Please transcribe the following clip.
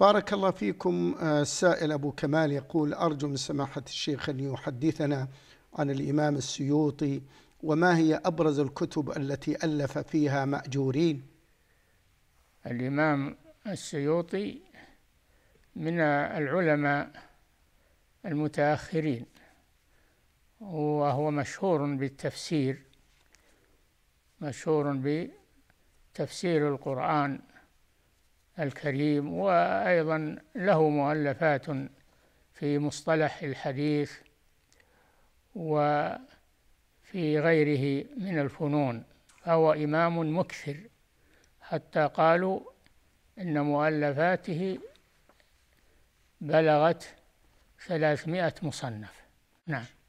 بارك الله فيكم آه، السائل أبو كمال يقول أرجو من سماحة الشيخ أن يحدثنا عن الإمام السيوطي وما هي أبرز الكتب التي ألف فيها مأجورين الإمام السيوطي من العلماء المتأخرين وهو مشهور بالتفسير مشهور بتفسير القرآن الكريم وأيضا له مؤلفات في مصطلح الحديث وفي غيره من الفنون فهو إمام مكثر حتى قالوا إن مؤلفاته بلغت ثلاثمائة مصنف نعم